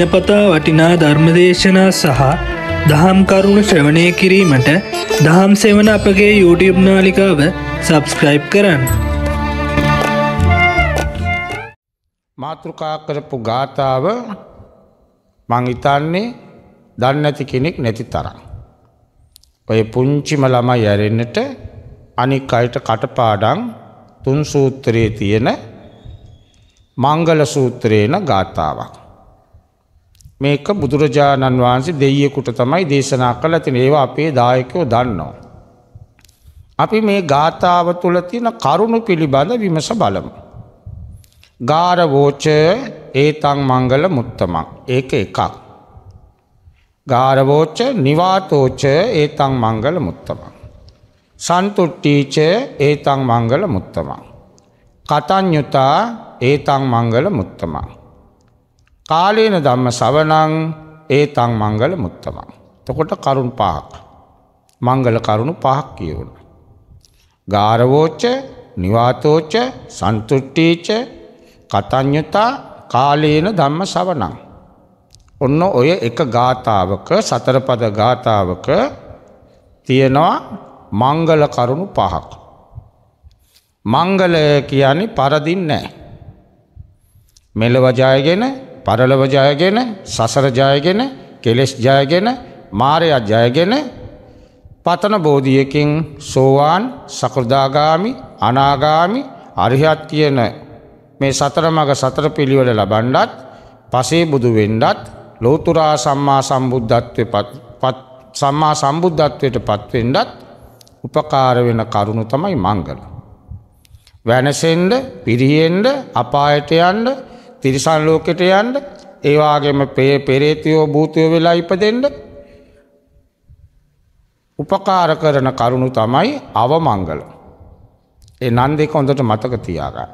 දිනපතා වටිනා ධර්මදේශනා සහ දහම් කරුණු ශ්‍රවණය කිරීමට දහම් සෙවන අපගේ YouTube නාලිකාව සබස්ක්‍රයිබ් කරන්න. මාතෘකා කරපු ගාථාව මං හිතන්නේ දන්නේ නැති කෙනෙක් නැති තරම්. ඔය පුංචිම ළමයි ඇරෙන්නට අනික් අයට කටපාඩම් තුන් සූත්‍රයේ තියෙන මංගල සූත්‍රේන ගාථාවක්. මේක බුදුරජාණන් වහන්සේ දෙයියෙකුට තමයි දේශනා කළ තින ඒවා අපේ දායකයෝ දන්නවා. අපි මේ ගාථාව තුළ තියෙන කරුණු පිළිබඳ විමස බලමු. ගාරවෝච ඒතං මංගල මුත්තමක් ඒක එකක්. ගාරවෝච්ච නිවාතෝච ඒතං මංගල මුත්තමක්. සන්තුට්ටීච ඒතං මංගල මුත්තමක්. කතඥුතා ඒතං මංගල මුත්තමක්. කාලේන ධම්ම සවනං ඒතං මංගල මුත්තමං. තකොට කරුණ පහක්. මංගල කරුණු පහක් කියවුණ. ගාරවෝච්ච නිවාතෝච්ච සන්තුට්ටීච කතඥතා කාලේන ධම්ම සවනං. ඔන්න ඔය එක ගාථාවක සතරපද ගාථාවක තියෙනවා මංගල කරුණු පහක්. මංගලය කියන්නේ පරදින්නේ නැහැ. මෙලව ජයගෙන පරලොව ජයගෙන සසර ජයගෙන කෙලෙස් ජයගෙන මාරයක් ජයගෙන පතන බෝධියකින් සෝවාන් සකෘදාගාමි අනාගාමි අරිහත් කියන මේ සතර මඟ සතර පිළිවෙල ලබන්නත් පසේ බුදු වෙන්නත් ලෝතුරා සම්මා සම්බුද්ධත්වයට පත් සම්මා සම්බුද්ධත්වයට පත් වෙන්නත් උපකාර වෙන කරුණු තමයි මංගල. වෙනසෙන්න, පිරියෙන්න, අපායට යන්න තිරිසන් ලෝකෙට යන්න ඒවාගේම පේ පෙරේතියෝ භූතයෝ වෙලා ඉපදෙන්ට උපකාර කරන කරුණු තමයි අවමංගල. ඒ නන් දෙක හොඳට මතක තියාගන්න.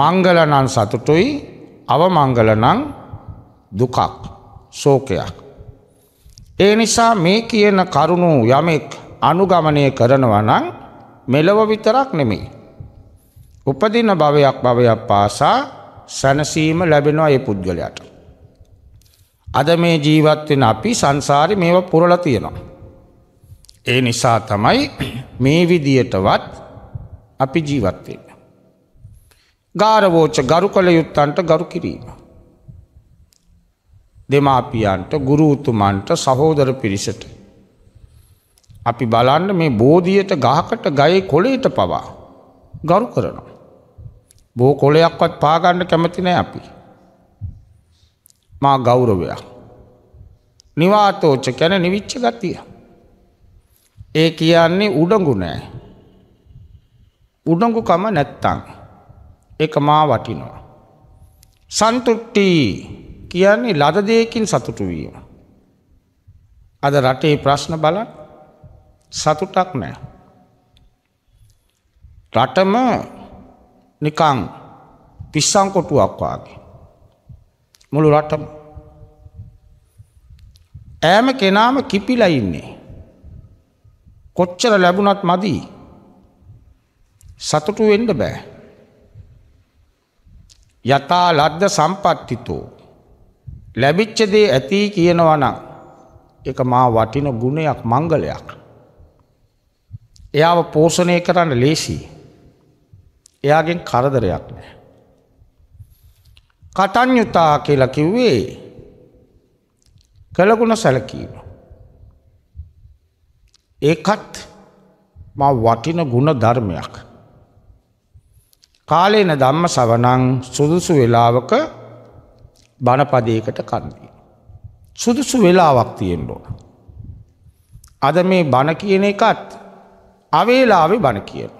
මංගල නම් සතුටුයි අවමංගල නම් දුකක් ශෝකයක්. ඒ නිසා මේ කියන කරුණු යමෙක් අනුගමනය කරනවා නම් මෙලව විතරක් නෙමෙයි. උපදින භවයක් භවයක් පාසා සැනසීම ලැබෙනවා ඒ පුද්ගලයාට. අද මේ ජීවත් වෙන අපි සංසාරේ මේවා පුරලා තියෙනවා. ඒ නිසා තමයි මේ විදියටවත් අපි ජීවත් වෙන්නේ. ගාරවෝච ගරුකල යුත්තන්ට ගරු කිරීම. දෙමාපියන්ට ගුරු උතුමන්ට සහෝදර පිරිසට අපි බලන්න මේ බෝධියට ගහකට ගයේ කොළේට පවා ගරු කරනවා. බෝ කොලයක්වත් පාගන්න කැමති නෑ අපි. මා ගෞරවයක්. නිවාතෝච්ච කැන නිවිච්ච ගතිය. ඒ කියන්නේ උඩඟු නෑ. උඩඟුකම නැත්තං. එක මා වටිනවා. සන්තුට්ටි කියන්නේ ලදදයකින් සතුටු වීම. අද රටේ ප්‍රශ්න බල සතුටක් නෑ. රටම නිකං පිස්සං කොටුවක් වගේ. මුළු රටම. ඈම කෙනාම කිපිලා ඉන්නේ. කොච්චර ලැබුණත් මදී. සතුටු වෙන්න බෑ. යතා ලද්ද සම්පත්තිතෝ. ලැබිච්චදේ ඇති කියනවනම් එක මා වටින ගුණයක් මංගලයක්. එයාව පෝෂණය කරන්න ලේසිී. එයාගෙන් කරදරයක් නෑ. කටඥුතා කියලා කිව්වේ කළගුණ සැලකීම. ඒකත් මා වටින ගුණ ධර්මයක්. කාලේන ධම්ම සවනං සුදුසු වෙලාවක බණපදයකට කන්දී. සුදුසු වෙලාවක් තියෙන්න ඕන. අද මේ බණ කියන එකත් අවේලාවේ බණ කියන.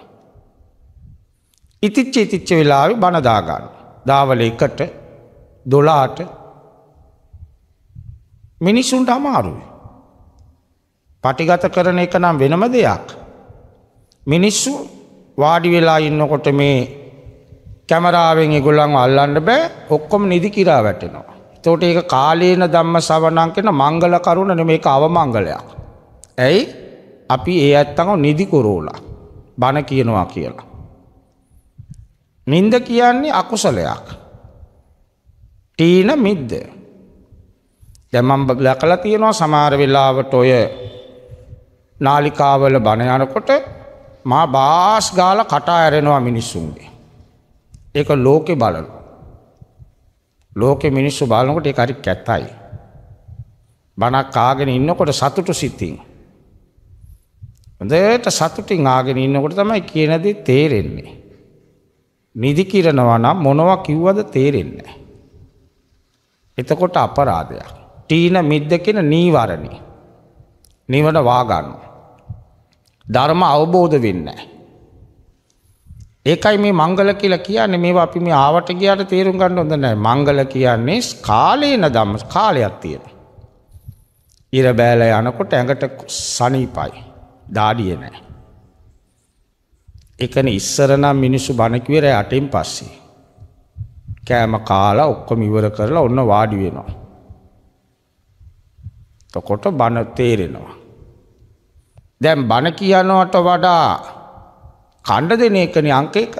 ඉතිච්ච ඉතිච්ච වෙලාවෙ බණදාගන්න. දාවල එකට දොලාට මිනිස්සුන්ට අමාරුයි. පටිගත කරන එක නම් වෙනම දෙයක්. මිනිස්සු වාඩි වෙලා ඉන්නකොට මේ කැමරාවෙන් ඒගොල්ලන්ව අල්ලන්න බෑ ඔක්කොම නිදි කිරා වැටෙනවා. එතකොට ඒක කාලේන ධම්ම ශ්‍රවණං කියන මංගල කරුණ නෙමෙයි ඒක අවමංගලයක්. ඇයි? අපි ඒ ඇත්තන්ව නිදි කරෝලා බණ කියනවා කියලා. නින්ද කියන්නේ අකුසලයක්. ටීන මිද්ද. දැමම් ලැකලා තියෙනවා සමහර වෙලාවට ඔය නාලිකාවල බණ යනකොට මා බාස් ගාලා කට ඇරෙනවා මිනිස්සුන්ගේ. ඒක ලෝකේ බලනවා. ලෝකේ මිනිස්සු බලනකොට ඒක හරි කැතයි. බණක් ආගෙන ඉන්නකොට සතුටු සිතින්. හොඳට සතුටින් ආගෙන ඉන්නකොට තමයි කියන දේ තේරෙන්නේ. නිදි කිරනවා නම් මොනවා කිව්වද තේරෙන්නේ එතකොට අපරාධයක්. තීන මිද්ද කියන නීවරණි. නිවන වාගන්න. ධර්ම අවබෝධ වෙන්නේ ඒකයි මේ මංගල කියලා කියන්නේ මේවා අපි මේ ආවට ගියාට තේරුම් ගන්න හොඳ නැහැ. මංගල කියන්නේ කාලේන ධම්ම කාලයක් තියෙන. ඉර බෑල යනකොට ඇඟට සනීපයි. දාඩිය නැහැ. එකන ඉස්සරනම් මිනිස්සු බණකිවර අටෙන් පස්සේ. කෑම කාලා ඔක්කොම ඉවර කරලා ඔන්න වාඩි වෙනවා. තකොට බණ තේරෙනවා. දැන් බණ කියනවට වඩා කණ්ඩ දෙන එකන අංක එක.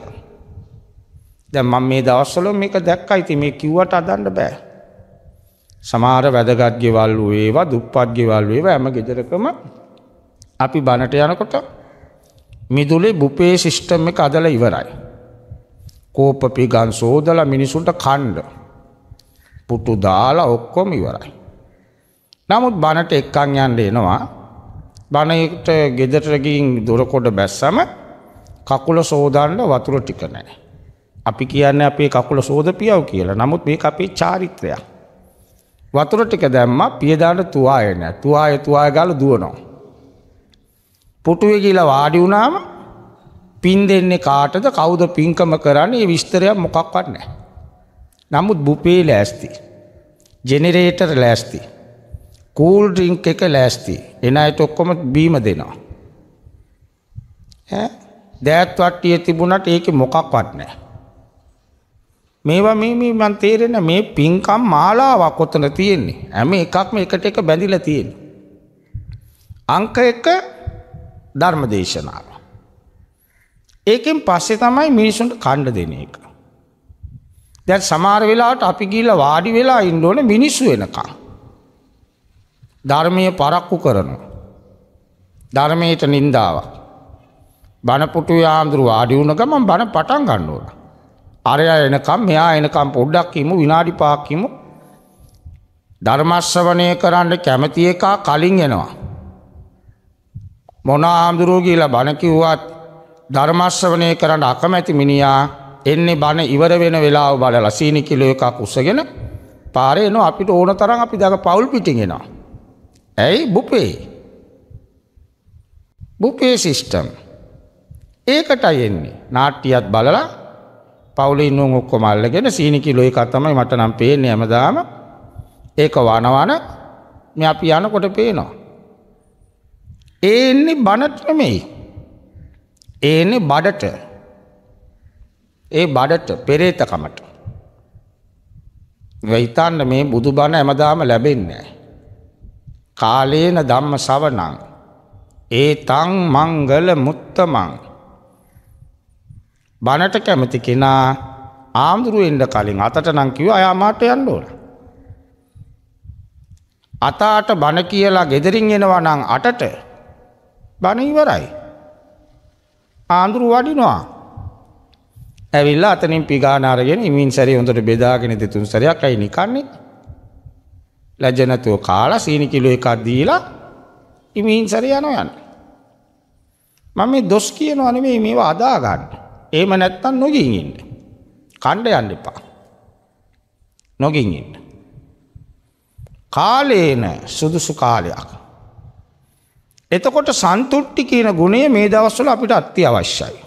දැන් මම මේ දවස්වල මේක දැක්කා. ඉතින් මේ කිව්වට අදන්න බෑ. සමහර වැදගත් ගෙවල් වේවා, දුප්පත් ගෙවල් වේවා හැම ගෙදරකම අපි බණට යනකොට මිදුලේ බුපේ සිිස්ටම් එක අදල ඉවරයි. කෝප පිගන් සෝදල මිනිසුන්ට කණ්ඩ. පුටු දාලා ඔක්කොම ඉවරයි. නමුත් බණට එක්කං යන්න එනවා බණට ගෙදරකින් දුරකොට බැස්සම කකුල සෝදාන්න වතුර ටික නෑ. අපි කියන්නේ අපේ කකුල සෝදපියව් කියලා. නමුත් මේක අපේ චාරිත්‍රයක්. වතුර ටික දැම්මා පියදාන තුවාය නෑ. තුවාය තුවාය ගාලා දුවනවා. පුටුවේ කියලා වාඩි වුණාම පින් දෙන්නේ කාටද කවුද පින්කම කරන්නේ විස්තරයක් මොකක්වත් නැහැ. නමුත් බුපේ ලෑස්ති. ජෙනරේටර් ලෑස්ති. කූල් ඩ්‍රින්ක් එක ලෑස්ති. එන අයට ඔක්කොම බීම දෙනවා. ඈ දෑත් වට්ටිය තිබුණට ඒකේ මොකක්වත් නැහැ. මේවා මේ මේ මන් තේරෙන මේ පින්කම් මාලාවක් ඔතන තියෙන්නේ. හැම එකක්ම එකට එක බැඳිලා තියෙන්නේ. අංක 1 ධර්ම දේශනාව. ඒකෙන් පස්සේ තමයි මිනිසුන්ට කණ්ඩ දෙන එක. දැන් සමහර වෙලාවට අපි ගිහිල්ලා වාඩි වෙලා ඉන්න ඕනේ මිනිස්සු වෙනකන්. ධර්මයේ පරක්කු කරනවා. ධර්මයට නින්දාවක්. බණ පුටුවේ ආඳුරු වාඩි වුණ ගමන් බණ පටන් ගන්න ඕන. අරයා එනකම් මෙයා එනකම් පොඩ්ඩක් ඉමු විනාඩි 5ක් ඉමු. ධර්මශ්‍රවණය කරන්න කැමති එකා කලින් එනවා. මොන ආමුදුරුව කියලා බණකිව්වත් ධර්මශ්‍රවනය කරන්න අකමැති මිනිියා එන්නේ බණ ඉවර වෙන වෙලාව බල ලසීනි කිලෝ එකක් උසගෙන පාරයන අපිට ඕන තරම් අපි දඟ පවුල් පිටිගෙනවා. ඇයි බුපේ බුපේ සිිස්ටම් ඒකටයි එන්නේ නාට්ටියත් බලලා පවුලින් ඔක්කො මල්ලගෙන සීනිකි ලොයි කත්තමයි මට නම් පේන්නේ ඇමදාම ඒක වනවන මේ අපි යනකොට පේනවා. ඒ එන්නේ බණට නෙමෙයි. ඒ එන්නේ බඩට. ඒ බඩට පෙරේතකමට. වෙයිතන්න මේ බුදුබණ හැමදාම ලැබෙන්නේ කාලේන ධම්ම සවණං ඒ තං මංගල මුත්තමං බණට කැමති කෙනා ආමුදුරු එන්න කලින් අතට නම් කිව්වා අයා මාට යන්න ඕන. අතාට බණ කියලා gederin එනවා නම් අටට බණ ඉවරයි. ආඳුරු වඩිනවා. ඇවිල්ලා අතනින් පිගාන අරගෙන ඉමින් සැරේ හොඳට බෙදාගෙන දෙතුන් සැරයක් ඇයි නිකන්නේ? ලැජ්ජ නැතුව කාලා සීනි කිලෝ එකක් දීලා ඉමින් සැරේ යනවා යන්නේ. මම මේ දොස් කියනවා නෙමෙයි මේවා අදා ගන්න. එහෙම නැත්තම් නොගින් ඉන්න. කණ්ඩ යන්න එපා. නොගින් ඉන්න. කාලේන සුදුසු කාලයක්. එතකොට සන්තුට්ටි කියන ගුණය මේ දවස්වල අපිට අත්ති අවශ්‍යයි.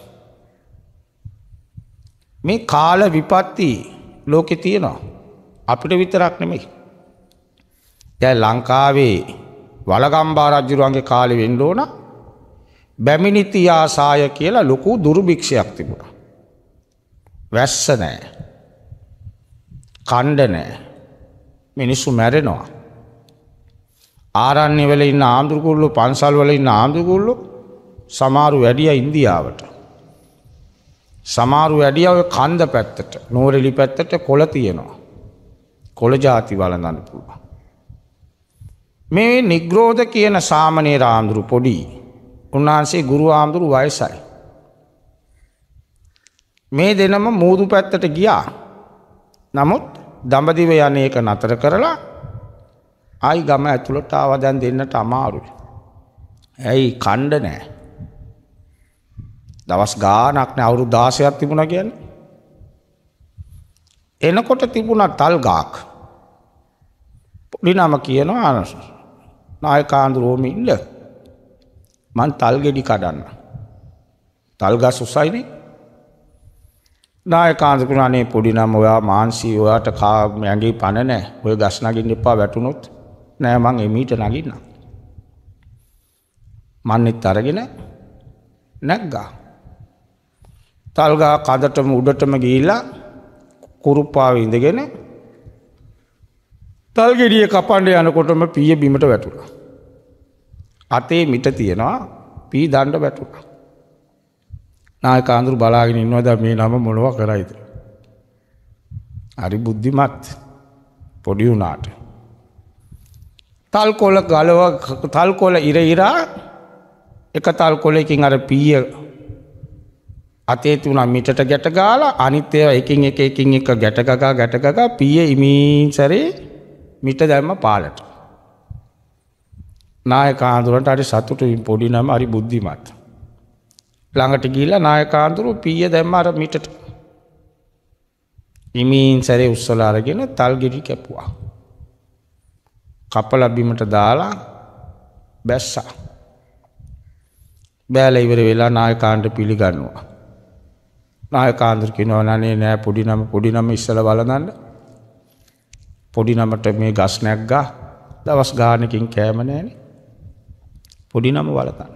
මේ කාල විපත්ති ලෝකෙ තියෙනවා. අපිට විතරක් නෙමෙයි. දැන් ලංකාවේ වලගම්බා රජුරුවන්ගේ කාලේ වෙන්න ඕන බැමිණිති ආසාය කියලා ලොකු දුර්භික්ෂයක් තිබුණා. වැස්ස නැහැ. කණ්ඩ නැහැ. මිනිස්සු මැරෙනවා. ආරණ්‍ය වල ඉන්න ආම්දුකුල්ලෝ පන්සල් වල ඉන්න ආම්දුකුල්ලෝ සමාරු වැඩිය ඉන්දියාවට. සමාරු වැඩිය ඔය කන්ද පැත්තට නෝරෙලි පැත්තට කොළ තියෙනවා. කොළ ಜಾති වලඳන්න පුළුවන්. මේ නිග්‍රෝධ කියන සාමණේර ආම්දුරු පොඩි උන්වහන්සේ ගුරු ආම්දුරු වයසයි. මේ දෙනම මූදු පැත්තට ගියා. නමුත් දඹදිව යන්නේක නතර කරලා ආයි ගම ඇතුළට ආව දැන් දෙන්නට අමාරුයි. ඇයි කණ්ඩ නෑ. දවස් ගානක් නෑ අවුරුදු 16ක් තිබුණා කියන්නේ. එනකොට තිබුණා තල් ගාක්. පොඩි නම කියනවා නායකාඳුරෝම ඉන්න. මං තල් ගෙඩි කඩන්න. තල් ගස් උසයිනේ. නායකාන්ත කුණානේ පොඩි නම් ඔයා මාන්සි ඔයාට කා යන්නේ පණ නැහැ. ඔය ගස් නගින්න එපා වැටුනොත් නෑ මං එමීට නගින්නම්. මන්නෙත් අරගෙන නැක්ගා. තල්ගා කදටම උඩටම ගිහිල්ලා කුරුප්පාව ඉඳගෙන තල්ගෙඩිය කපන්ඩ යනකොටම පිය බිමට වැටුණා. අතේ මිට තියෙනවා පී දණ්ඩ වැටුණා. නායකාන්දුරු බලාගෙන ඉන්නවද මේ නම මොනව කරයිද. හරි බුද්ධිමත් පොඩි වුණාට. තල්කොල ගලව තල්කොල ඉරඉරා එක තල්කොලකින් අර පීය අතේ තුුණා මිටට ගැට ගාලා අනිත්‍යව එකින් එක එකින් එක ගැටගගා ගැටගගා පිය ඉමීන්සරේ මිට දැම්ම පාලට. නායකාන්දුරට අරි සතුටුින් පොඩිනම අරි බුද්ධිමත්. ළඟට ගිල්ල නායකාන්දුරු පිය දැම්ම අර මිටට. ඉමීන්සරේ උස්සලාරගෙන තල්ගිරි කැපුවා. කපල බිමට දාලා බැස්සා. බෑල ඉවර වෙලා නායකාන්ට පිළිගන්නවා. නායකාන්දර කිනව නනේ නෑ පොඩි නම පොඩි නම ඉස්සල බලඳන්න පොඩි නමට මේ ගස් නැක්ගා දවස් ගානකින් කෑම නෑන පොඩි නම වලතන්න.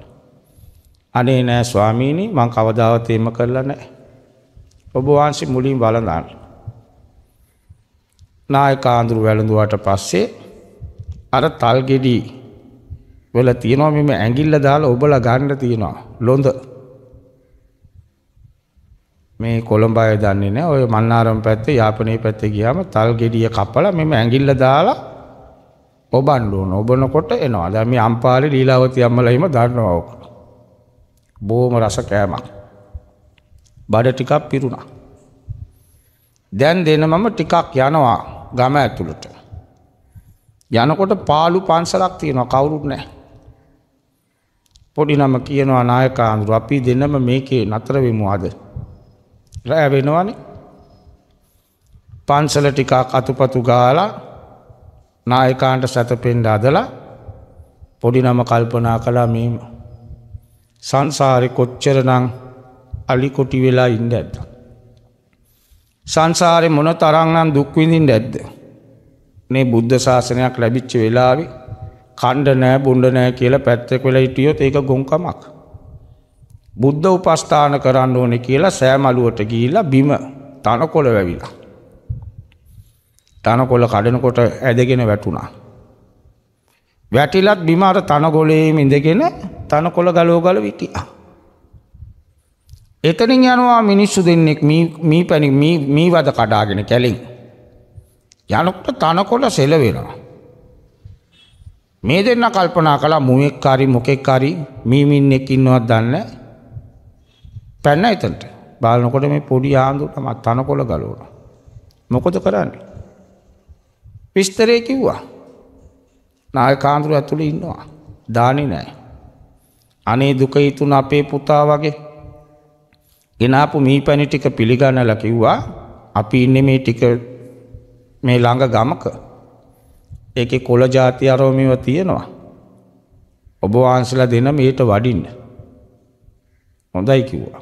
අනේ නෑ ස්වාමීණී මං කවදාවතේම කරලා නෑ. ඔබවහන්සි මුලින් බලඳන්න. නායකාන්දුරු වැළඳුවට පස්සේ අර තල්ගෙඩි වල තියෙනවා මෙම ඇඟිල්ල දාලා ඔබලා ගන්න තියෙනවා ලොඳ මේ කොළඹ අය දන්නේ නැහැ ඔය මන්නාරම් පැත්තේ යාපනයේ පැත්තේ ගියාම තල්ගෙඩිය කපලා මෙම ඇඟිල්ල දාලා ඔබන්න ඕන ඔබනකොට එනවා දැන් මේ අම්පාලේ ලීලාවති අම්මලා එහෙම දන්නවා ඔක බොහොම රස කෑමක් බඩ ටිකක් පිරුණා දැන් දෙන මම ටිකක් යනවා ගම ඇතුළට යනකොට පාලු පන්සලක් තියෙනවා කවුරුත් නෑ. පොඩි නම කියනවා නායකාන්දුර අපි දෙන්නම මේකේ නතර වෙමු අද. රෑ වෙනවනේ. පන්සල ටිකක් අතුපතු ගාලා නායකාන්ට සැතපෙන්න අදලා පොඩි නම කල්පනා කළා මේම. සංසාරේ කොච්චරනම් අලි කොටි වෙලා ඉන්න ඇද්ද. සංසාරේ මොන තරම්නම් දුක් විඳින්න ඇද්ද? මේ බුද්ධ ශාසනයක් ලැබිච්ච වෙලාවෙ කණ්ඩ නෑ බොන්ඩ නෑ කියලා පැත්තෙක් වෙලා හිටියොත් ඒක ගොංකමක්. බුද්ධ උපස්ථාන කරන්න ඕනේ කියලා සෑමලුවට ගිහිලා බිම තනකොළ වැවිලා. තනකොළ කඩනකොට ඇදගෙන වැටුණා. වැටිලත් බිම අර තනකොළේම ඉඳගෙන තනකොළ ගලව ගල විටියා. එතනින් යනවා මිනිස්සු දෙන්නෙක් මී පැණි මී වද කඩාගෙන කැලින් යනකොට තනකොළ සෙලවෙනවා. මේ දෙන්න කල්පනා කළා මුවෙක් හරි මොකෙක් හරි මීමින්ෙක් ඉන්නවත් දන්නේ පැන්න එතනට. බලනකොට මේ පොඩි ආඳුරට මම තනකොළ ගලවනවා. මොකද කරන්නේ? විස්තරේ කිව්වා. නායක ආඳුර ඇතුලේ ඉන්නවා. දාන්නේ නැහැ. අනේ දුක ඊතුන අපේ පුතා වගේ ගෙනාපු මී පැණි ටික පිළිගන්නලා කිව්වා අපි ඉන්නේ මේ ටික මේ ළඟ ගමක ඒක කොළ ජාති අරෝමිව තියෙනවා. ඔබ වහන්සලා දෙන මේට වඩින්න. හොඳයි කිව්වා.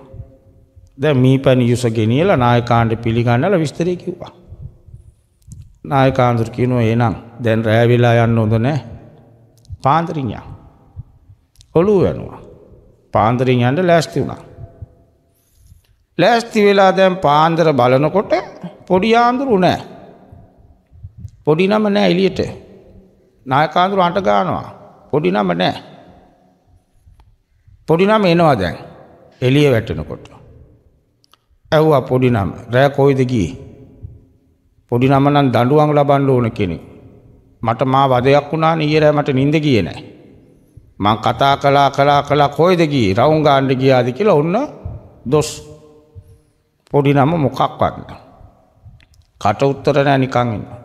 දැ මී පැන් යුස ගෙනියලා නායකාන්ට පිළිගන්නල විස්තරය කිව්වා. නායකාන්දුර කියනෝ ඒනම් දැන් රෑවෙලා යන්න හොඳ නෑ පාන්දරින්යා. ඔොළු වෙනවා. පාන්දරින් යන්ට ලෑස්ති වුණා. ලෑස්ති වෙලා දැන් පාන්දර බලනකොට පොඩි ආන්දුරු නෑ පොඩි නම නෑ එළියට. නායකාඳුර අට ගන්නවා. පොඩි නම නෑ. පොඩි නම එනවා දැන්. එළිය වැටෙනකොට. ඇව්වා පොඩි නම. රෑ කොයිද ගියේ? පොඩි නම නම් දඬුවම් ලබන්න ඕන කෙනෙක්. මට මා වදයක් වුණා නේ ඊයේ මට නිින්ද ගියේ නෑ. මං කතා කළා කළා කළා කොයිද ගියේ? රවුම් ගාන්න ගියාද කියලා ඔන්න දොස්. පොඩි නම මොකක්වත් නෑ. කට උත්තර නෑ නිකන් ඉන්නවා.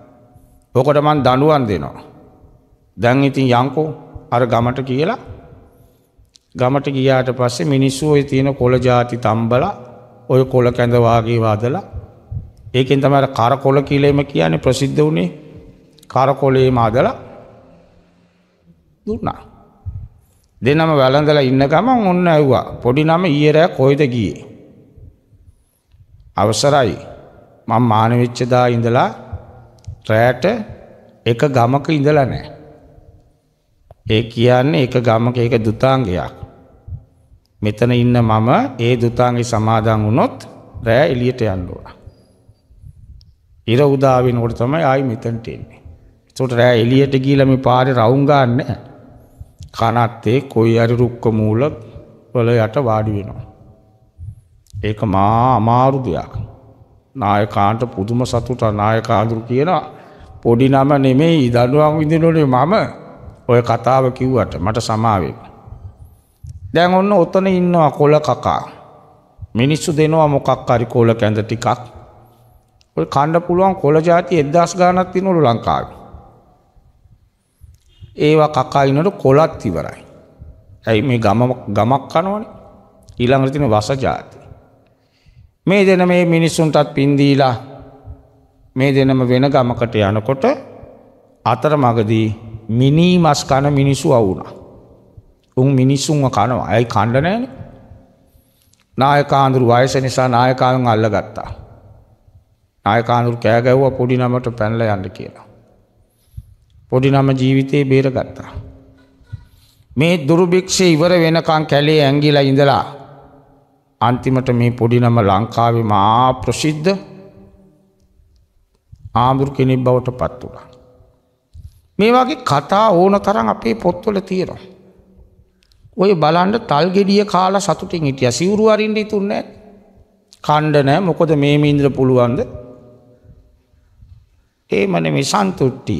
ඕකට මන් දඩුවන් දෙනවා. දැන් ඉතින් යංකෝ අර ගමට කියලා ගමට ගියාට පස්සේ මිනිස්සු ඔය තියෙන කොළ ජාති තම්බල ඔය කොළ කැඳවාගේ වාදලා ඒකෙන් තමයි කර කොළ කියලෙම කියන්නේ ප්‍රසිද්ධ වුණේ කර කොළේම ආදලා දුන්නා. දෙනම වැළඳලා ඉන්න ගමන් ඔන්න ඇව්වා. පොඩි නම ඊයේ රෑ කොහෙද ගියේ? අවසරයි. මම මානෙවිච්ච දා ඉඳලා රෑට එක ගමක ඉඳලා නැහැ. ඒ කියන්නේ එක ගමක එක දුතාංගයක්. මෙතන ඉන්න මම ඒ දුතාංගේ සමාදන් වුණොත් රෑ එළියට යන්න ඕන. ඉර උදා වෙනකොට තමයි ආයි මෙතනට එන්නේ. ඒකට රෑ එළියට ගිහලා මේ පාරේ රවුම් ගන්න කනත්තේ කොයි හරි රුක්ක මූල වල යට වාඩි වෙනවා. ඒක මා අමාරු දෙයක්. නායකාන්ට පුදුම සතුට නායකාදුරු කියන පොඩි නම නෙමෙයි දඩුවන් විදිනොනේ මම ඔය කතාව කිව්වට මට සමාවෙන්න. දැන් ඔන්න ඔතන ඉන්නවා කොළ කකා. මිනිස්සු දෙනවා මොකක් හරි කොළ කැඳ ටිකක්. ඔය කන්න පුළුවන් කොළ જાති 1000 ගාණක් තිනවලු ලංකාවේ. ඒවා කකා ඉන්නකොට කොළත් ඉවරයි. ඇයි මේ ගම ගමක් කනවනේ. ඊළඟට තියෙන වස જાති. මේ දෙන මේ මිනිස්සුන්ටත් පින්දීලා මේ දෙනම වෙන ගමකට යනකොට අතර මගදී මිනී මස් කන මිනිසු අවුනා. උන් මිනිස්සුන්ව කනවා ඇයි කණ්ඩනෑන නායකාන්දුරු වයස නිසා නායකාවන් අල්ල ගත්තා. නායකානුරු කෑගැව්ව පොඩි නමට පැනල යන්න කියලා. පොඩි නම ජීවිතයේ බේර ගත්තා. මේ දුරුභික්ෂය ඉවර වෙනකං කැලේ ඇංගිලා ඉඳලා අන්තිමට මේ පොඩි නම ලංකාවේ මා ප්‍රසිද්ධ ආමුරු කෙනෙක් බවට පත් වුණා. මේ වගේ කතා ඕන තරම් අපේ පොත්වල තියෙනවා. ඔය බලන්න තල් ගෙඩිය කාලා සතුටින් හිටියා. සිවුරු අරින්න ඉතුන්නේ නැහැ. කණ්ඩ නැහැ. මොකද මේ මින්දර පුළුවන්ද? ඒමනේ මේ සන්තුට්ටි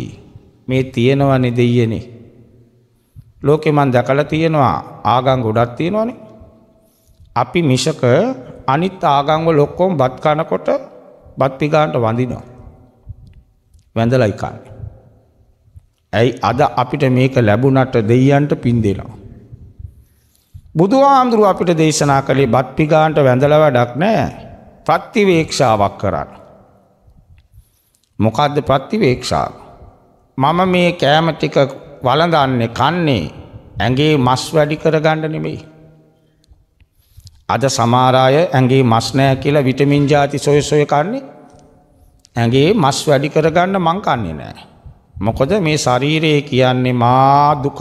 මේ තියෙනවනේ දෙයියනේ. ලෝකෙ මන් දැකලා තියෙනවා ආගම් ගොඩක් තියෙනවනේ. අපි මිෂක අනිත් ආගංග ලොක්කෝම් බත්කනකොට බත්පිගාන්ට වඳිනවා. වැඳලයිකාන්න. ඇයි අද අපිට මේක ලැබුණට දෙයියන්ට පින් දෙෙනවා. බුදුහාමුදුරුව අපිට දේශනා කළේ බත්පිගාන්ට වැඳල වැඩක් නෑ ප්‍රත්තිවේක්ෂාවක් කරන්න. මොකක්ද ප්‍රත්තිවේක්ෂාව. මම මේ කෑම ටික වලඳන්නේ කන්නේ ඇගේ මස් වැඩි කරගණඩ නෙමෙයි. අද සමාරාය ඇගේ මස් නෑ කියලා විටමින් ජාති සොය සොය කන්නේ ඇගේ මස් වැඩි කරගන්න මං කන්නේ නෑ. මොකොද මේ ශරීරයේ කියන්නේ මා දුකක්.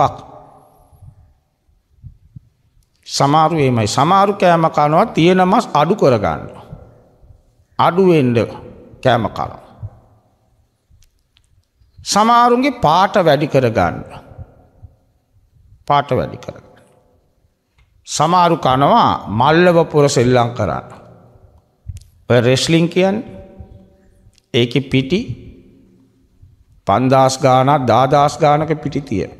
සමාරුවේමයි සමාරු කෑම කනවා තියෙන මස් අඩු කරගන්න. අඩුවෙන්ඩ කෑම කලා. සමාරුන්ගේ පාට වැඩි කරගන්න. පාට වැඩි කරගන්න. සමාරු කනවා මල්ලවපුර සෙල්ලං කරන්න. ඔය රෙස්ලිං කියන් ඒක පිටි පන්දස් ගානක් දාදස් ගානක පිටි තියෙන.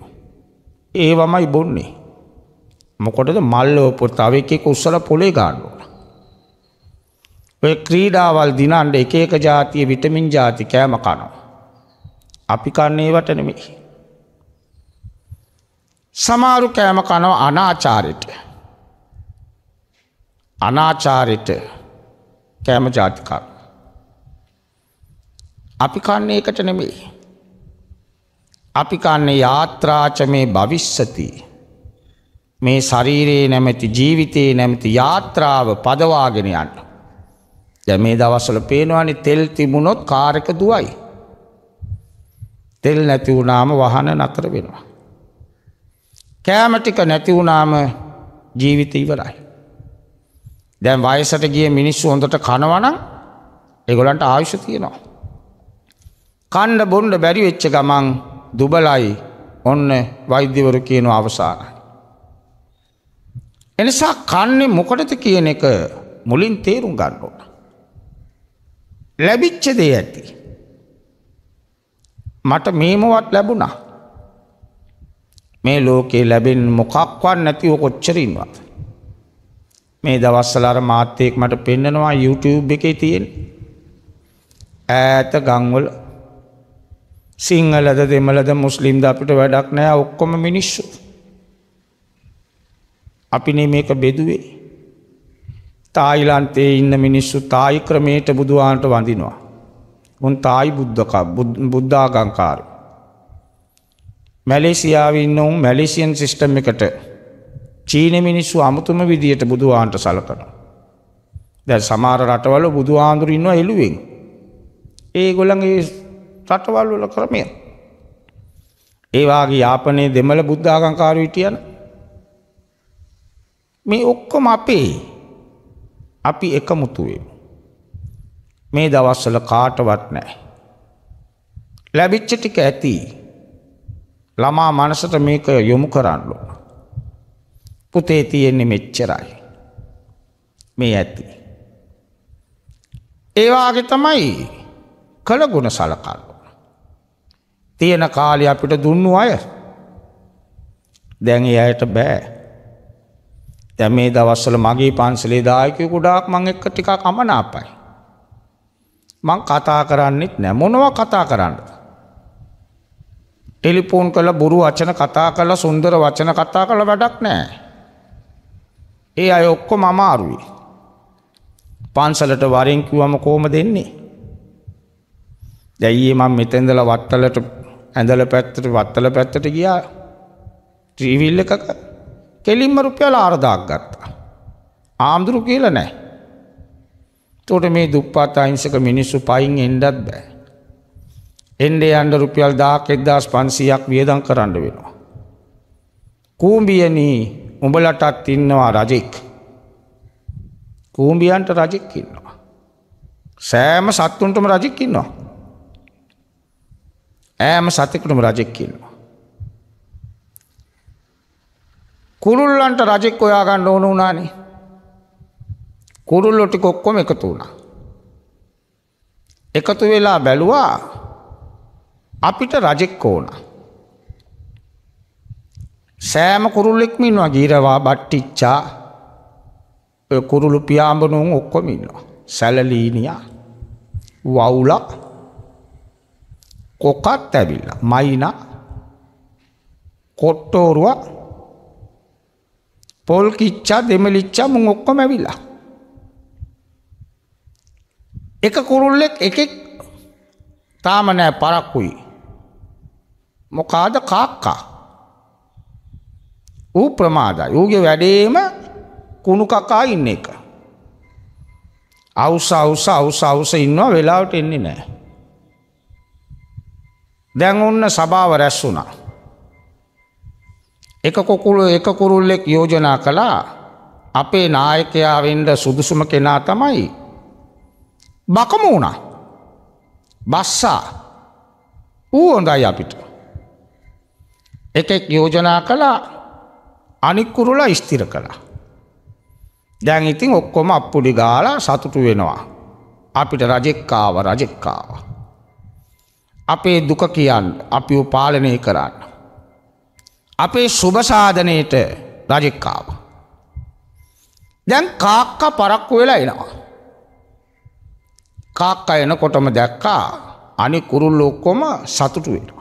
ඒ වමයි බොන්නේ. මොකොටද මල්ලෝපොත් තව එකෙක් උස්සල පොලේ ගාන්නුවන. ඔය ක්‍රීඩාවල් දිනන්ට එක එක ජාතිය විටමින් ජාති කෑම කනවා. අපි කන්නේ වටනෙමේ. සමාරු කෑම කනව අනාචාරයට. අනාචාරයට කෑම ජාතිකා. අපි කන්නේ එකට නෙමේ. අපි කන්නේ යාත්‍රාච මේ භවිස්සති. මේ ශරීරයේ නැමැති ජීවිතයේ නැමැති යාත්‍රාව පදවාගෙන යන්න. දැන් මේ දවස්වල පේනවනේ තෙල් තිබුණොත් කාර් එක දුවයි. තෙල් නැති වුණාම වාහන නතර වෙනවා. කෑම ටික නැති වුණාම ජීවිතය ඉවරයි. දැන් වයසට ගිය මිනිස්සු හොඳට කනවනම් ඒගොල්ලන්ට ආයුෂ තියෙනවා. කණ්ඩ බොණ්ඩ බැරි වෙච්ච ගමන් දුබලයි ඔන්න වෛද්‍යවරු කියන අවසානයි. එනිසා කන්නේ මොකටද කියන එක මුලින් තේරුම් ගන්න ඕන. ලැබිච්ච දේ ඇති. මට මේමවත් ලැබුණා. මේ ලෝකේ ලැබෙන මොකක්වත් නැතිව කොච්චර ඉන්නවද? මේ දවස්සලර මාත්‍යයෙක් මට පෙන්නනවා YouTube එකේ තියෙන. ඈත ගංවල සිංහලද දෙමලද මුස්ලිම්ද අපිට වැඩක් නෑ ඔක්කොම මිනිස්සු. අපිනේ මේක බෙදුවේ. තායිලන්තයේ ඉන්න මිනිස්සු තායි ක්‍රමයට බුදුආන්ට වඳිනවා. උන් තායි බුද්ධක බුද්ධාගංකාර. මැලේසියාව ඉන්න උන් මැලේසියන් සිිස්ටම් එකට චීන මිනිස්සු අමුතුම විදියට බුදුහාන්ට සලකන. දැ සමාර රටවල බුදු ආන්දුර ඉන්නවා එළුවෙන්. ඒ ගොලගේ රටවල්වල කරමය. ඒවාගේ යාපනයේ දෙමළ බුද්ධාගංකාරු හිටියන මේ ඔක්කොම අපේ අපි එක මුතුවේ. මේ දවස්සල කාටවත් නෑ. ලැබිච්ච ටික ඇති ළමා මනසට මේක යොමු කරන්නලෝ. පුතේ තියෙන්නේ මෙච්චරයි. මේ ඇති. ඒවාගේ තමයි කළගුණ සලකල්ල. තියෙන කාලි අපිට දුන්නු අය දැන් එයට බෑ. දැ මේ දවස්සල මගේ පන්සලේ දායකය ගොඩාක් මං එක්ක ටිකා කමනාපයි. මං කතා කරන්නෙත් නැමොනව කතා කරන්න. ටෙලිපෝන් කළ බුරු වචන කතා කළ සුන්දර වචන කතා කළ වැඩක් නෑ. ඒ අය ඔක්කොම අමාරුයි. පන්සලට වරෙන් කිව්වම කොහොම දෙන්නේ? දැයි මම මෙතෙන්දලා වත්තලට ඇඳල පැත්තට වත්තල පැත්තට ගියා. ත්‍රිවිල් එකක කෙලින්ම රුපියල් 4000ක් ගත්තා. ආම්දුරු කියලා නැහැ. එතකොට මේ දුප්පත් අහිංසක මිනිස්සු පයින් එන්නත් බෑ. එන්නේ යන්න රුපියල් 1000ක් 1500ක් වියදම් කරන්න වෙනවා. කූඹියනි උඹලටත් ඉන්නවා රජෙක්. කූම්බියන්ට රජෙක් ඉන්නවා. සෑම සත්තුන්ටම රජෙක් ඉන්නවා. ඈම සතෙකුටම රජෙක් ඉන්නවා. කුරුල්ලන්ට රජෙක් ඔයා ගන්න ඕන වුණානේ. කුරුල්ලෝ ටික ඔක්කොම එකතු වුණා. එකතු වෙලා බැලුවා අපිට රජෙක් ඕනා. සෑම කුරුල්ලෙක්ම ඉන්නවා ගීරවා බට්ටිච්චා කුරුළු පියාඹනුවන් ඔක්කොම ඉන්නවා. සැලලීනියා වවුල කොකත් ඇවිල්ල මයින කොට්ටෝරුව පොල් කිච්චා දෙමලිච්චා මුං ඔක්කොම ඇවිලා. එක කුරුල්ලෙක් එකෙක් තාම නෑ පරක්කුයි. මොකාද කාක්කා ඌ ප්‍රමාදයි. ඌගේ වැඩේම කුණු කකා ඉන්න එක. අවුස අවුස අවුස අවුස ඉන්නවා වෙලාවට එන්නේ නැහැ. දැන් ඔන්න සභාව රැස් වුණා. එක කොකුල එක කුරුල්ලෙක් යෝජනා කළා අපේ නායකයා වෙන්න සුදුසුම කෙනා තමයි බකමූණා. බස්සා ඌ හොඳයි අපිට. එකෙක් යෝජනා කළා අනික්කුරුලා ස්තිර කළා. දැන් ඉතින් ඔක්කොම අප්පුඩි ගාලා සතුටු වෙනවා. අපිට රජෙක්කාව රජෙක්කාව. අපේ දුක කියන්න අපි පාලනය කරන්න. අපේ සුභසාධනයට රජෙක්කාව. දැන් කාක්ක පරක්කු වෙලා එනවා. කාක්ක එනකොටම දැක්කා අනි කුරුල්ල ඔක්කොම සතුටු වෙන.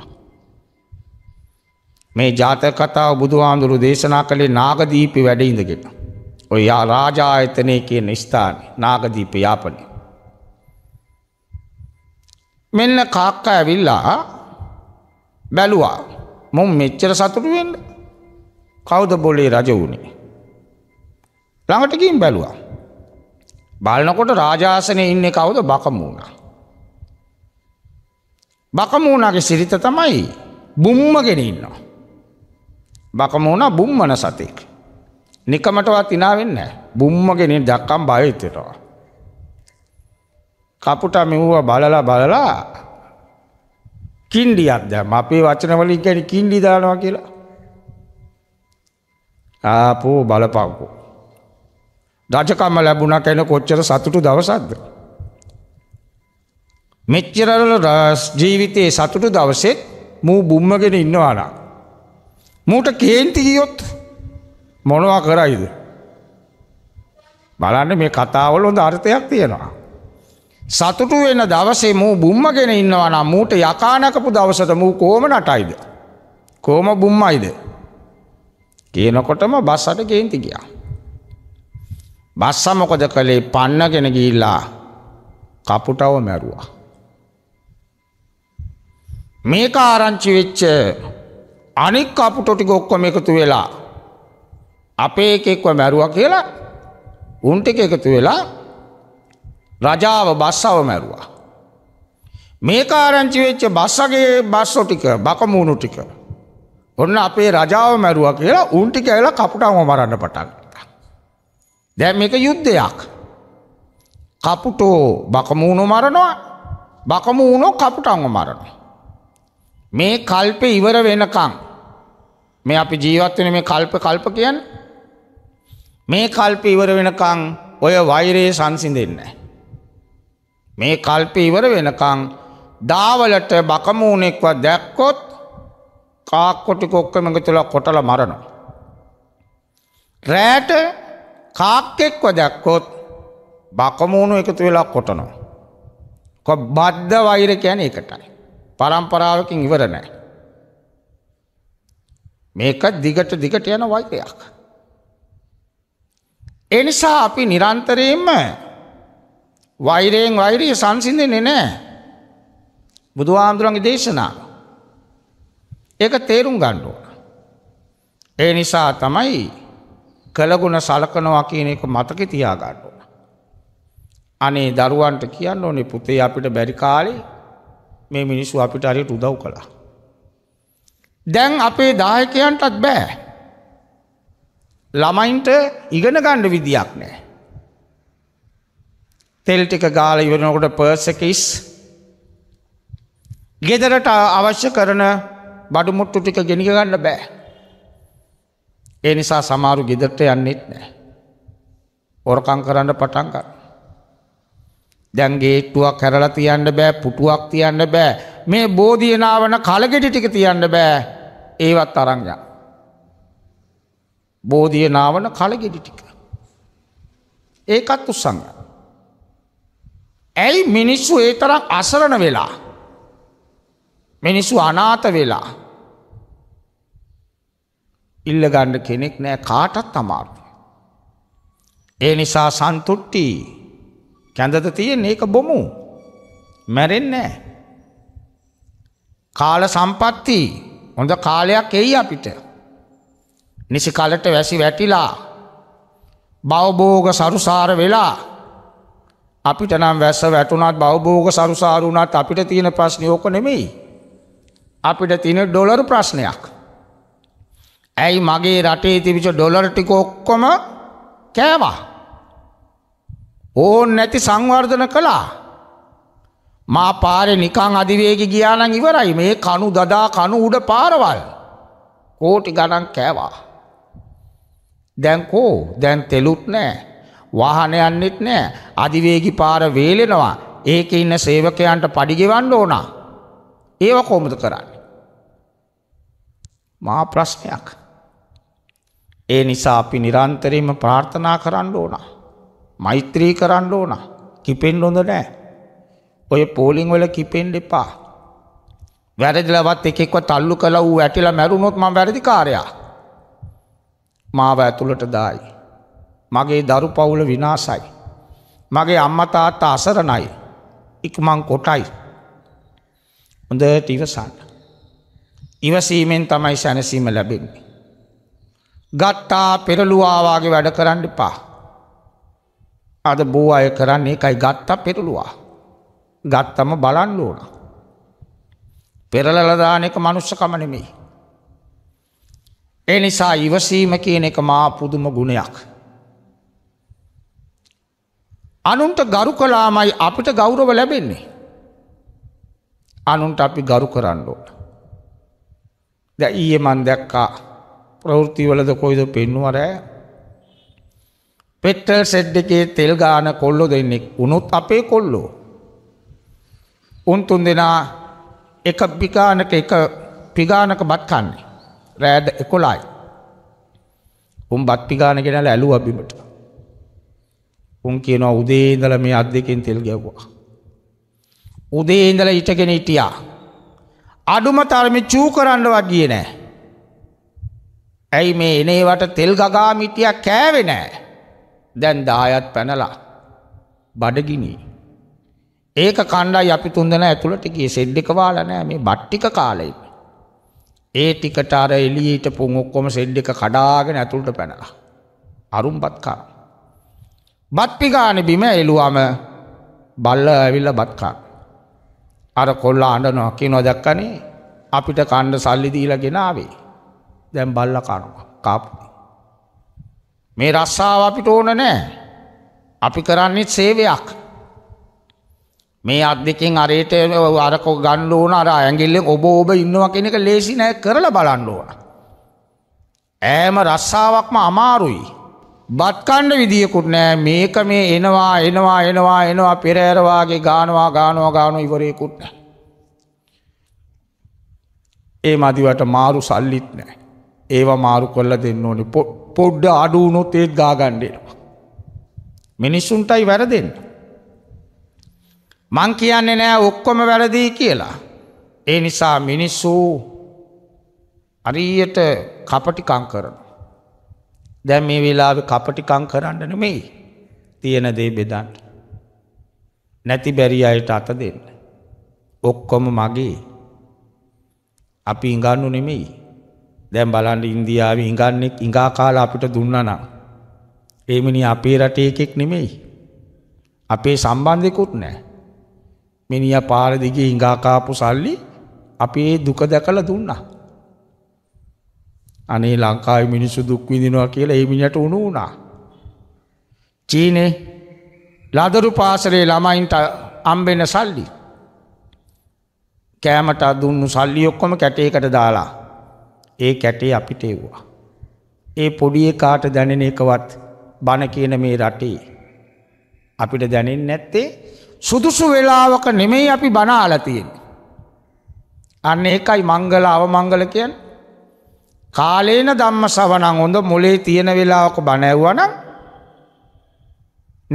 මේ ජාතක කතාව බුදුහාමුදුරු දේශනා කළේ නාගදීපි වැඩ ඉඳගෙන. ඔය යා රාජායතනය කියන ස්ථානේ නාගදීප යාපනේ. මෙන්න කාක්කා ඇවිල්ලා බැලුවා මොම් මෙච්චර සතුටු වෙන්න කවුද බොලේ රජ වුණේ ළඟට ගිහින් බැලුවා බලනකොට රාජාසනේ ඉන්නේ කවුද බකමූණා බකමූණාගේ සිරිත තමයි බුම්මගෙන ඉන්නවා බකම වුණා බුම්මන සතෙක්. නිකමටවත් hina වෙන්නේ නැහැ. බුම්මගෙන දක්කම් බය හිතෙනවා. කපුට මෙවුව බලලා බලලා කින්ඩියක් දැම්ම. අපේ වචන වලින් කියන්නේ කින්ඩි දානවා කියලා. ආපෝ බලපංකෝ. රජකම ලැබුණා කියන කොච්චර සතුටු දවසක්ද? මෙච්චර ජීවිතේ සතුටු දවසේ මූ බුම්මගෙන ඉන්නවා නම් මූට කේන්ති ගියොත් මොනවා කරයිද. බලන්න මේ කතාවල හොඳ අර්ථයක් තියෙනවා. සතුටු වෙන දවසේ මූ බුම්මගෙන ඉන්නවා නම් මූට යකානකපු දවසට මූ කොහොම නටයිද? කොහොම බුම්මයිද? කියනකොටම බස්සට කේන්ති ගියා. බස්ස මොකද කළේ පන්නගෙන ගිහිල්ලා කපුටව මැරුවා. මේක ආරංචි වෙච්ච අනික් අප ටොටික ඔක්කොම එකතු වෙලා අපේ එකෙක්ව මැරුව කියලා උන්ට එක එකතු වෙලා රජාව බස්සව මැරුවා. මේ කාරංචි වෙච්ච බස්සගේ බස්සෝ ටික බකමූුණු ටික ඔන්න අපේ රජාව මැරුව කියලා උන්ටි ඇල කපුටම මරන්න පටන්. දැ මේක යුද්ධයක් කපුටෝ බකමූුණු මරණවා බකමූුණෝ කපුටංග මරණ. මේ කල්පෙ ඉවර වෙනකං මේ අපි ජීවත් වෙන මේ කල්ප කල්ප කියන්නේ මේ කල්ප ඉවර වෙනකන් ඔය වෛරයේ සංසිඳෙන්නේ මේ කල්ප ඉවර වෙනකන් දාවලට බකමූණෙක්වත් දැක්කොත් කාක්කොටි කොක්කම තුල කොටලා මරනවා රෑට කාක්කෙක්ව දැක්කොත් බකමූණු එකතු වෙලා කොටනවා කො බද්ධ වෛර කියන්නේ ඒකටයි පරම්පරාවකින් ඉවර නැහැ මේකත් දිගට දිගට යන වෛරයක්. ඒ නිසා අපි නිරන්තරයෙන්ම වෛරයෙන් වෛරය සංසිඳෙන්නේ නැහැ. බුදුහාමුදුරන්ගේ දේශනා. ඒක තේරුම් ගන්න ඕන. ඒ නිසා තමයි කළගුණ සලකනවා කියන එක මතකෙ තියා ගන්න ඕන. අනේ දරුවන්ට කියන්න ඕනේ පුතේ අපිට බැරි කාලේ මේ මිනිස්සු අපිට හරියට උදව් කළා. දැන් අපේ දායකයන්ටත් බෑ. ළමයින්ට ඉගෙන ගණ්ඩ විදියක් නෑ. තෙල් ටික ගාල ඉවරනකොට පර්සකිස් ගෙදරට අවශ්‍ය කරන බඩුමුට්ටු ටික ගෙනික ගන්න බෑ. ඒ නිසා සමාරු ගෙදරට යන්නෙත් නෑ. ඔරකං කරන්න පටන්ග. දැන් ගේට්ටුවක් හැරලා තියන්න බෑ පුටුවක් තියන්න බෑ මේ බෝධියනාවන කලගෙටි ටික තියන්න බෑ ඒවත් අරංග. බෝධිය නාවන කලගෙඩි ටික. ඒකත් උත්සංග. ඇයි මිනිස්සු ඒ තරක් අසරණ වෙලා. මිනිස්සු අනාත වෙලා. ඉල්ලගණ්ඩ කෙනෙක් නෑ කාටත් තමාරු. ඒ නිසා සන්තුට්ටි කැඳද තියෙන් ඒක බොමු මැරෙන්නෑ. කාල සම්පත්තිී හොඳ කාලයක් එයි අපිට. නිසි කලට වැසි වැටිලා බවබෝග සරුසාර වෙලා අපිට නම් වැස්ස වැටුනත් බවබෝග සරුසාරුනත් අපිට තියෙන ප්‍රශ්නය ඕක නෙමෙයි. අපිට තියෙන ඩොලර් ප්‍රශ්නයක්. ඇයි මගේ රටේ තිබිච ඩොලර් ටික ඔක්කොම කෑවා. ඕන් නැති සංවර්ධන කළා. මා පාරෙ නිකං අධිවේගි ගියානං ඉවරයි මේ කණු දදා කණු උඩ පාරවල් කෝටි ගණන් කෑවා. දැන්කෝ දැන් තෙලුත් නෑ වාහන යන්නෙත් නෑ අධිවේගි පාර වේලෙනවා ඒක ඉන්න සේවකයන්ට පඩිගෙවන්න ඕනා ඒව කොමද කරන්න. මා ප්‍රශ්නයක් ඒ නිසා අපි නිරන්තරීම ප්‍රාර්ථනා කරන්න ඕනා මෛත්‍රී කරන්න ඕනා කිපෙන් ොඳ නෑ ඔය පෝලිං වල කිපෙන්ඩ එපා. වැරදිලවත් එකෙක්ව තල්ලු කළ වූ ඇටිලා මැරුණොත් ම වැරදි කාරයා. මාව ඇතුළට දායි. මගේ දරු පවුල විනාසයි. මගේ අම්මතාත්ත අසරණයි. ඉක්මං කොටයි. හොඳ ටිවසන්න. ඉවසීමෙන් තමයි සැනසීම ලැබෙන්නේ. ගත්තා පෙරළුවාවාගේ වැඩ කරන්න එපා. අද බෝ අය කරන්නේ එකයි ගත්තා පෙරළුවා. ගත්තම බලන්න ඕන. පෙරලලදාන එක මනුෂ්‍යකම නෙමෙයි. ඒ නිසා ඉවසීම කියන එක මා පුදුම ගුණයක්. අනුන්ට ගරු කලාමයි අපිට ගෞරව ලැබෙන්නේ. අනුන්ට අපි ගරු කරන්න ඕන. ද ඊය මන් දැක්කා ප්‍රවෘතිවලද කොයිද පෙන්නුවරෑ පෙට්ටල් සෙඩ් එකේ තෙල් ගාන කොල්ලො දෙන්නෙක් උනුත් අපේ කොල්ලෝ උන් තුන් දෙනා එක පිකානක එක පිගානක බත් කන්නේ. රෑද එකොලායි. උන් බත් පිගාන ගෙනල ඇලු අබිමට. උන් කියනවා උදේ ඉඳල මේ අත් දෙකෙන් තෙල් ගැව්වා. උදේ ඉඳල ඉටගෙන හිටියා. අඩුම තරමේ චූ කරන්නවත් ගියේ නෑ. ඇයි මේ එනේවට තෙල් ගගා මිටියක් කෑවේ නෑ. දැන් 10ත් පැනලා බඩගිනී ඒක කණ්ඩායි අපි තුන්දෙන ඇතුළට ගියේ සෙඩ් එක වාලා නෑ මේ බට්ටික කාලේ. ඒ ටිකට අර එළියේ හිටපු ඔක්කොම සෙඩ් එක කඩාගෙන ඇතුළට පැනලා. අරුම්පත් කා. බත් පිගානේ බිම එළුවම බල්ල ඇවිල්ලා බත් කා. අර කොල්ලා අඬනවා කියනවා දැක්කනේ අපිට කණ්ඩ සල්ලි දීලා ගෙනාවේ. දැන් බල්ලා කනවා. කාපු. මේ රස්සාව අපිට ඕන නෑ. අපි කරන්නේ සේවයක්. මේ අත් දෙකෙන් අරයට අරක ගන්න ඕන අර ඇඟිල්ලෙන් ඔබ ඔබ ඉන්නවා කෙනෙක් ලේසි නෑ කරලා බලන්න ඕන. ඈම රස්සාවක්ම අමාරුයි. බත්කණ්ඩ විදියකුත් නෑ මේක මේ එනවා එනවා එනවා එනවා පෙරෑරවාගේ ගානවා ගානවා ගානු ඉවරයකුත් නෑ. ඒ මදිවට මාරු සල්ලිත් නෑ. ඒවා මාරු කොල්ල දෙන්න ඕනි පොඩ්ඩ අඩුවුණුත් ඒත් ගාගණ්ඩෙනවා. මිනිස්සුන්ටයි වැරදෙන්ට. මං කියන්නේ නෑ ඔක්කොම වැරදිී කියලා. ඒ නිසා මිනිස්සු අරීයට කපටිකං කරන. දැන් මේ වෙලාව කපටිකං කරන්න නෙමෙයි තියෙන දේ බෙදන්න. නැති බැරි අයට අත දෙන්න. ඔක්කොම මගේ අපි ඉඟන්නු නෙමෙයි. දැන් බලන්න ඉන්දියාව ඉඟන්නෙක් ඉඟා කාලා අපිට දුන්නනම්. ඒමිනි අපේ රටේ එකෙක් නෙමෙයි. අපේ සම්බන්ධයකුත් නෑ. මිනිිය පාර දිගේ හිඟාකාපු සල්ලි අපේ දුක දැකල දුන්නා. අනේ ලංකායි මිනිස්සු දුක්විදිනවා කියලා ඒමිනිට උුණු වුණා. චීනේ ලදරු පාසරේ ළමයින්ට අම්බෙන සල්ලි. කෑමට දුන්නු සල්ලි ඔක්කොම කැටේකට දාලා. ඒ කැටේ අපිට එව්වා. ඒ පොඩිය කාට දැනෙන එකවත් බණ කියන මේ රටේ. අපිට දැනෙන් නැත්තේ සුදුසු වෙලාවක නෙමෙයි අපි බනාලා තියෙන්නේ. අන්න ඒකයි මංගල අවමංගල කියන්නේ. කාලේන ධම්ම සවණං හොඳ මොලේ තියෙන වෙලාවක බණ ඇව්වනම්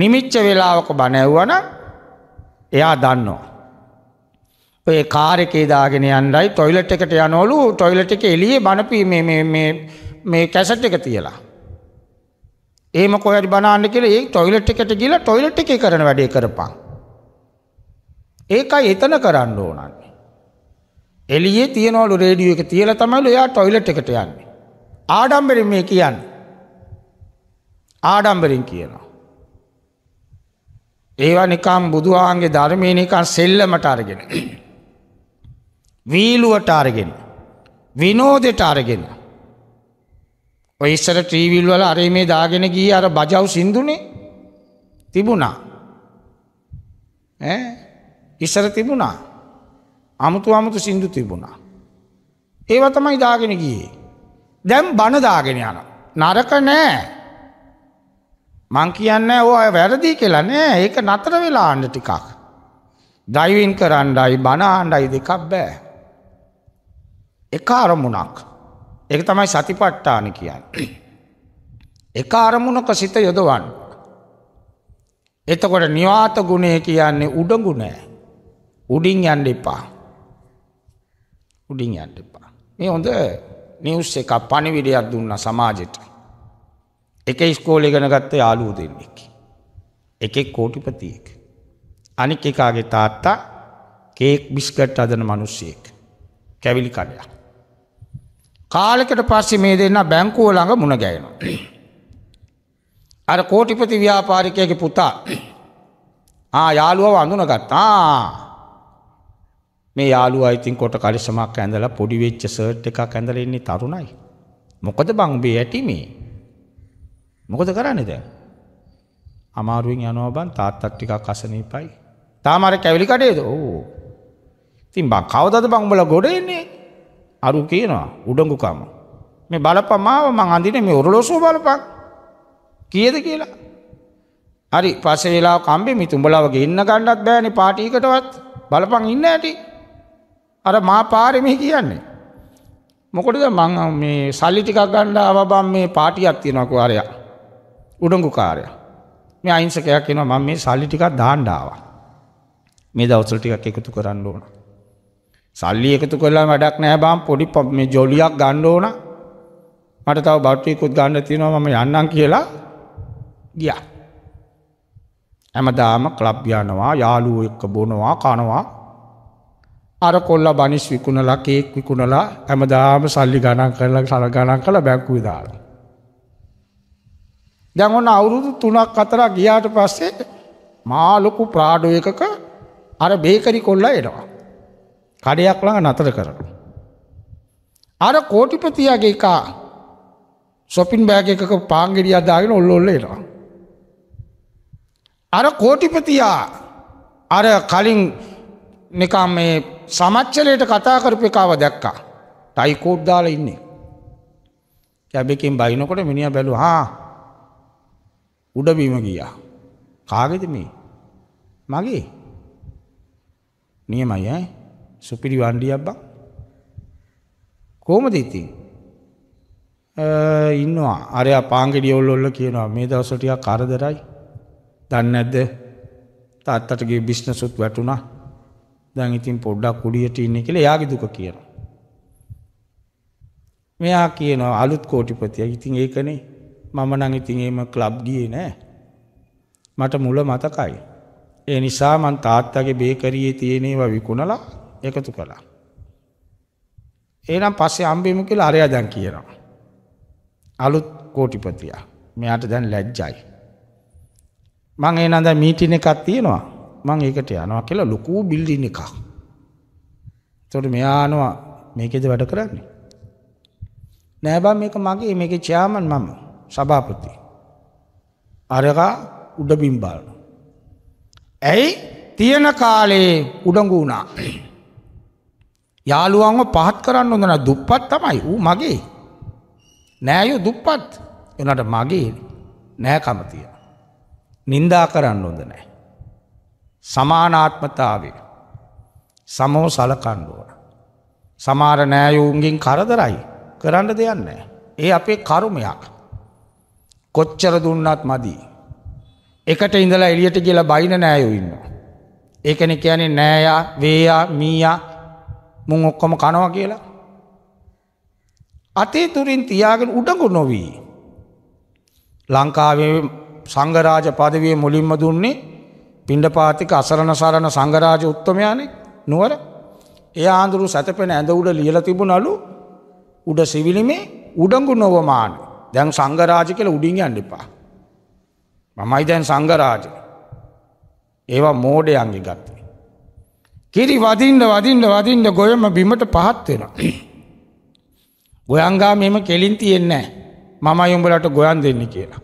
නිමිච්ච වෙලාවක බණ ඇව්වනම් එයා දන්නවා. ඔය කාර් එකේ දාගෙන යන්නයි টয়ලට් එකට යනවලු টয়ලට් එකේ එළියේ බණ මේ මේ මේ මේ කැසට් එක තියලා. එහෙම කොහරි බණ අහන්න කියලා ඒ টয়ලට් එකට ගිහලා টয়ලට් එකේ කරන වැඩේ කරපන්. ඒකයි එතන කරන්න ඕනන්නේ. එලියේ තියනවලු රේඩියෝ එක තියලා තමයිලු එයා ටොයිලට් එකට යන්නේ. ආඩම්බරින් මේ කියන්නේ. ආඩම්බරින් කියනවා. ඒවා නිකම් බුදුහාන්ගේ ධර්මයේ නිකන් සෙල්ලමට අරගෙන. වීලුවට අරගෙන. විනෝදෙට අරගෙන. ඔය ඉස්සර ට්‍රීවිල් වල අරේ මේ දාගෙන ගියේ අර බජව් සින්දුනේ තිබුණා. ඈ ඉස්සර තිබුණා අමුතු අමුතු සින්දු තිබුණා. ඒව තමයි දාගෙන ගියේ. දැම් බණදාගෙන යන. නරක නෑ. මං කියන්න ඕ අය වැරදි කියලා නෑ ඒක නතර වෙලා අන්න ටිකක්. දයිවින් කරන්නයි බනාණ්ඩයි දෙකක් බෑ. එක අරමුණක්. එක තමයි සතිපට්ටාන කියන්න. එක අරමුණක සිත යොදවන්න. එතකොට නිවාත ගුණය කියන්නේ උඩගුණෑ. උඩින් යන්න එපා. උඩින් යන්න එපා. මේ හොඳ නිවුස් එකක් පණිවිඩයක් දුන්නා සමාජෙට. එක ඉස්කෝලේ ඉගෙන ගත්ත යාළුවෝ දෙන්නෙක්. එකෙක් කෝටිපතියෙක්. අනික එකාගේ තාත්තා කේක් බිස්කට් අදන මිනිස්සෙක්. කැවිලි කඩයක්. කාලෙකට පස්සේ මේ දෙන්න බැංකුව ළඟ මුණ ගැහෙනවා. අර කෝටිපති ව්‍යාපාරිකයාගේ පුතා ආ යාළුවව අඳුනගත්තා. මේ යාළුවා ඉතින් කොට කරිසමක් ඇඳලා පොඩි වෙච්ච සර්ට් එකක් ඇඳලා ඉන්නේ තරුණයි. මොකද බං මේ ඇටි මේ? මොකද කරන්නේ දැන්? අමාරුවෙන් යනවා බං තාත්තත් ටිකක් අසනීපයි. තාම අර කැවිලි කඩේද? ඕ. ඉතින් බං කවදාද බං උඹලා ගොඩ එන්නේ? අරු කියනවා උඩඟුකම. මේ බලපමාව මං අඳින්නේ මේ ඔරලෝසුව බලපන්. කීයද කියලා? හරි පස්සේ වෙලාව කම්බේ මිතුඹලාව ගෙන්න ගන්නත් බෑනේ පාටි එකටවත්. බලපන් ඉන්න ඇටි. අර මා පාරේ මේ කියන්නේ. මොකටද මං මේ සල්ලි ටිකක් ගන්න ආවබම් මේ පාටියක් තියෙනවා කුආරයා. උඩඟුකාරයා. මේ අහිංසකයා කියනවා මම මේ සල්ලි ටිකක් දාන්න ආවා. මේ දවස්වල ටිකක් එකතු කරන්න ඕන. සල්ලි එකතු කළා වැඩක් නෑ බම් පොඩි මේ ජොලියක් ගන්න ඕන. මට තව බට්ටියකුත් ගන්න තියෙනවා මම යන්නම් කියලා ගියා. හැමදාම ක්ලබ් යනවා යාළුවෝ එක්ක බොනවා කනවා අර කොල්ල බනිස් විකුණලා කේක් විකුණලා ඇමදාම සල්ලි ගණන් කරලා සල ගණන් කළ බැංකුව දාලා. දැන් ඔන්න අවුරුදු තුනක් අතර ගියාට පස්සේ මාලොකු ප්‍රාඩෝ එකක අර බේකරි කොල්ලා එනවා. කඩයක් ළඟ නතර කරනවා. අර කෝටිපතියාගේ එකා ශොපින් බෑග එකක පාංගෙඩිය අදාගෙන ඔල්ල ඔල්ල එනවා. අර කෝටිපතියා අර කලින් නිකම් මේ සමච්චලයට කතා කරපු එකාව දැක්කා. ටයිකෝඩ් දාලා ඉන්නේ. කැබෙකින් බයිනකොට මිනිහ බැලු හා උඩබීම ගියා. කාගෙද මේ? මගේ. නියමයි ඈ. සුපිරි වණ්ඩියක් බං. කොහොමද ඉතින්? ඉන්නවා. අරයා පාංගෙඩිය ඔල්ල ඔල්ල කියනවා මේ දවස්වල ටිකක් කරදරයි. දන්නේ නැද්ද? තාත්තටගේ බිස්නස් උත් වැටුණා. දැන් ඉතින් පොඩ්ඩක් කුඩියට ඉන්නේ කියලා එයාගේ දුක කියනවා. මෙයා කියනවා අලුත් කෝටිපතියා. ඉතින් ඒකනේ මම නම් ඉතින් එහෙම ක්ලබ් ගියේ නෑ. මට මුල මතකයි. ඒ නිසා මං තාත්තගේ බේකරියේ තියෙන ඒවා විකුණලා එකතු කළා. එහෙනම් පස්සේ අම්බෙමු කියලා අරයා දැන් කියනවා. අලුත් කෝටිපතියා. මෙයාට දැන් ලැජ්ජයි. මං එහෙනම් දැන් මීටින් එකක් තියෙනවා. මං ඒකට යනවා කියලා ලොකු බිල්ඩින් එකක්. එතකොට මෙයා යනවා මේකේද වැඩ කරන්නේ? නෑ බං මේක මගේ මේකේ චෙයාමන් මම සභාපති. අරකා උඩ බිම් බලන. ඇයි තියෙන කාලේ උඩඟු වුණා. යාළුවන්ව පහත් කරන්න හොඳ නෑ දුප්පත් තමයි ඌ මගේ. නෑයෝ දුප්පත්. එනට මගේ නෑකම තියෙන. නින්දා කරන්න හොඳ නෑ. සමානාත්මතාවය සමෝ සලකණ්ඩුව. සමාර නෑයවුන්ගෙන් කරදරයි කරන්න දෙයන්නේ. ඒ අපේ කරුමයක්. කොච්චර දුන්නත් මදී. එකට ඉඳලා එළියට කියලා බයින නෑයෝ ඉන්න. ඒකන කියන්නේ නෑයා වේයා මීයා මුං ඔක්කොම කනවා කියලා. අතේ තුරින් තියාගෙන උඩඟු නොවී. ලංකාවේ සංගරාජ පදවිය මුලින්ම දුන්නේ පිණ්ඩපාතික අසරණ සරණ සංගරාජ උත්තමයානේ නුවර ඒ ආඳුරු සැතපෙන ඇඳ උඩ ලියලා තිබුණලු උඩ සිවිලිමේ උඩඟු නොවමාන දැන් සංගරාජ කියලා උඩින් යන්න එපා මමයි දැන් සංගරාජ ඒවා මෝඩයන්ගේ ගත්තේ කිරි වදින්න වදින්න වදින්න ගොයම බිමට පහත් වෙනවා ගොයංගා මෙම කෙලින් තියෙන්නේ නැහැ මමයි උඹලට ගොයන් දෙන්නේ කියලා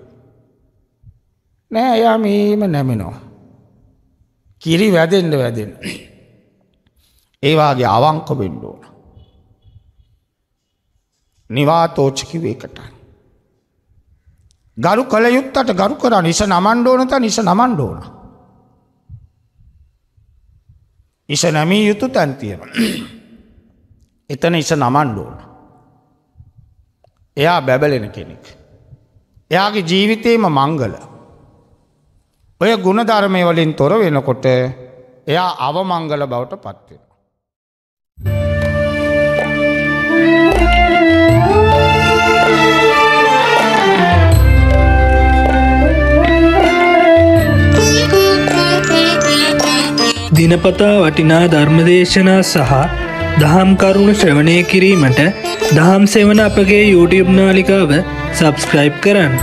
නෑ එයා මේම නැමෙනවා කිරි වැදෙන්ඩ වැදෙන්. ඒවාගේ අවංක වෙන්ඩෝන. නිවාතෝච්චකි වේකට. ගරු කළ යුත්තට ගරු කර නිස නමන්්ඩෝනත නිස නමන්්ඩෝන. ඉස නැමී යුතු තැන්තියෙන. එතන ඉස නමන්්ඩෝන. එයා බැබලෙන කෙනෙක්. එයාගේ ජීවිතේම මංගල. ඔය ගුණධර්මය වලින් තොර වෙනකොට එයා අවමංගල බවට පත්වෙන. දිනපතා වටිනා ධර්මදේශනා සහ දහම් කරුණු ශ්‍රවණය කිරීමට දහම් සෙවන අපගේ YouTube නාලිකාව සබස්ක්‍රයිබ් කරන්න.